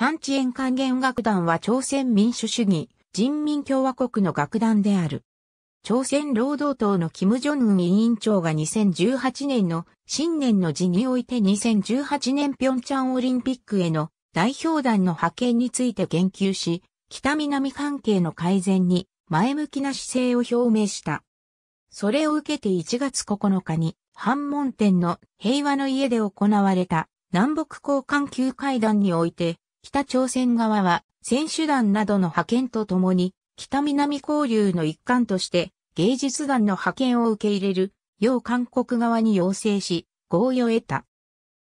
三知園還元楽団は朝鮮民主主義人民共和国の楽団である。朝鮮労働党の金正恩委員長が2018年の新年の時において2018年平昌オリンピックへの代表団の派遣について言及し、北南関係の改善に前向きな姿勢を表明した。それを受けて1月9日に、反門店の平和の家で行われた南北交換級会談において、北朝鮮側は選手団などの派遣とともに、北南交流の一環として芸術団の派遣を受け入れる、要韓国側に要請し、合意を得た。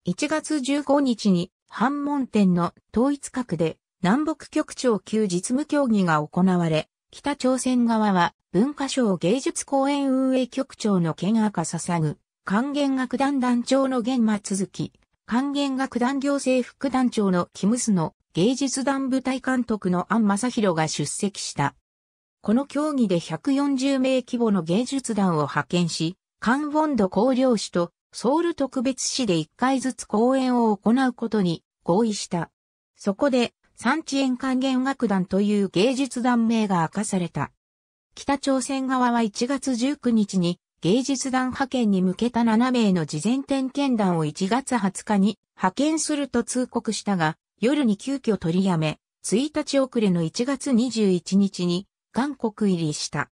1月15日に、反門店の統一閣で南北局長級実務協議が行われ、北朝鮮側は文化省芸術公園運営局長の県赤捧ぐ、管弦楽団団長の現場続き、管弦楽団行政副団長のキムスの芸術団舞台監督のサヒ宏が出席した。この競技で140名規模の芸術団を派遣し、カンウォンド公領市とソウル特別市で1回ずつ公演を行うことに合意した。そこで、三地園管弦楽団という芸術団名が明かされた。北朝鮮側は1月19日に芸術団派遣に向けた7名の事前点検団を1月20日に派遣すると通告したが、夜に急遽取りやめ、1日遅れの1月21日に韓国入りした。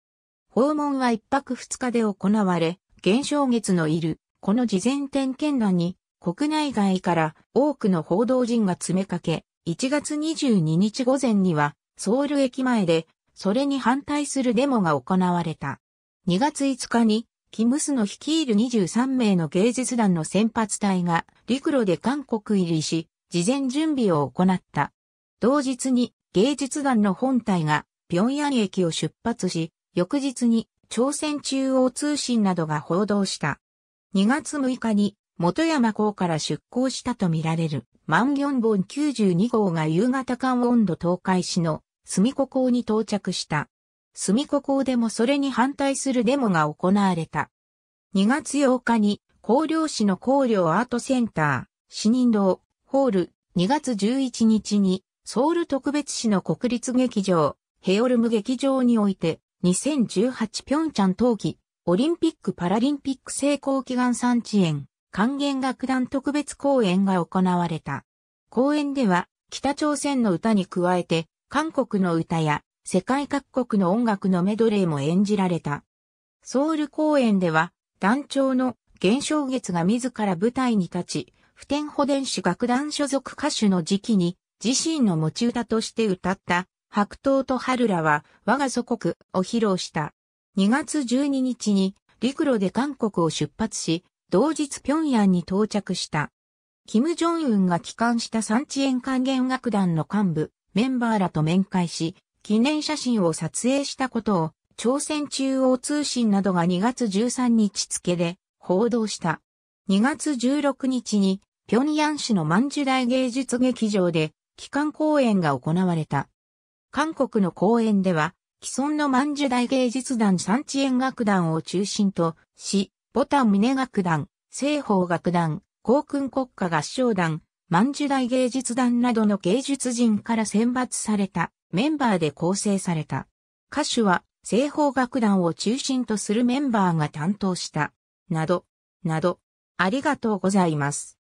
訪問は1泊2日で行われ、現象月のいる、この事前点検団に、国内外から多くの報道陣が詰めかけ、1月22日午前には、ソウル駅前で、それに反対するデモが行われた。2月5日に、キムスの率いる23名の芸術団の先発隊が陸路で韓国入りし、事前準備を行った。同日に芸術団の本隊が平壌駅を出発し、翌日に朝鮮中央通信などが報道した。2月6日に元山港から出港したとみられる万元本92号が夕方間温度倒壊しの住子港に到着した。住子港でもそれに反対するデモが行われた。2月8日に、高陵市の高陵アートセンター、市人堂、ホール、2月11日に、ソウル特別市の国立劇場、ヘオルム劇場において、2018ピョンチャン冬季、オリンピック・パラリンピック成功祈願産地園、還元楽団特別公演が行われた。公演では、北朝鮮の歌に加えて、韓国の歌や世界各国の音楽のメドレーも演じられた。ソウル公演では、団長の現象月が自ら舞台に立ち、普天保電子楽団所属歌手の時期に自身の持ち歌として歌った白桃と春らは我が祖国を披露した。2月12日に陸路で韓国を出発し、同日平壌に到着した。金正恩が帰還した産地園管弦楽団の幹部、メンバーらと面会し、記念写真を撮影したことを、朝鮮中央通信などが2月13日付で報道した。2月16日に、平壌市の万寿大芸術劇場で、帰還公演が行われた。韓国の公演では、既存の万寿大芸術団三地園楽団を中心とし、ボタン峰楽団、西方楽団、航空国家合唱団、万寿大芸術団などの芸術人から選抜されたメンバーで構成された。歌手は、西方楽団を中心とするメンバーが担当した。など、など、ありがとうございます。